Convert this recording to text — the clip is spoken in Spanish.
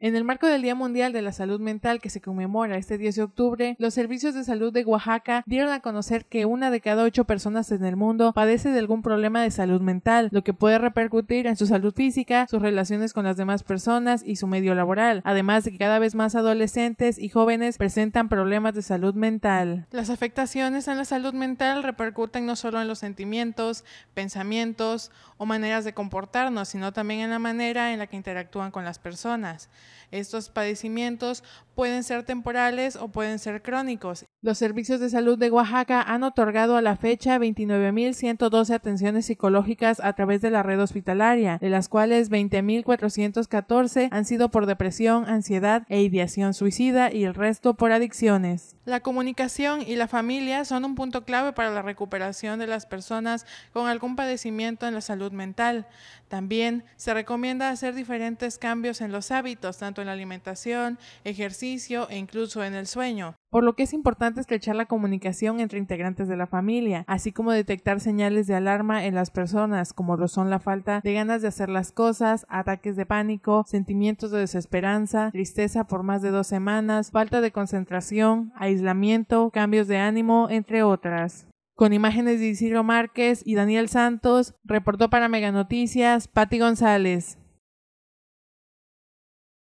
En el marco del Día Mundial de la Salud Mental que se conmemora este 10 de octubre, los servicios de salud de Oaxaca dieron a conocer que una de cada ocho personas en el mundo padece de algún problema de salud mental, lo que puede repercutir en su salud física, sus relaciones con las demás personas y su medio laboral, además de que cada vez más adolescentes y jóvenes presentan problemas de salud mental. Las afectaciones en la salud mental repercuten no solo en los sentimientos, pensamientos o maneras de comportarnos, sino también en la manera en la que interactúan con las personas. Estos padecimientos pueden ser temporales o pueden ser crónicos. Los servicios de salud de Oaxaca han otorgado a la fecha 29.112 atenciones psicológicas a través de la red hospitalaria, de las cuales 20.414 han sido por depresión, ansiedad e ideación suicida y el resto por adicciones. La comunicación y la familia son un punto clave para la recuperación de las personas con algún padecimiento en la salud mental. También se recomienda hacer diferentes cambios en los hábitos tanto en la alimentación, ejercicio e incluso en el sueño. Por lo que es importante estrechar la comunicación entre integrantes de la familia, así como detectar señales de alarma en las personas, como lo son la falta de ganas de hacer las cosas, ataques de pánico, sentimientos de desesperanza, tristeza por más de dos semanas, falta de concentración, aislamiento, cambios de ánimo, entre otras con imágenes de Isidro Márquez y Daniel Santos, reportó para Meganoticias Patti González.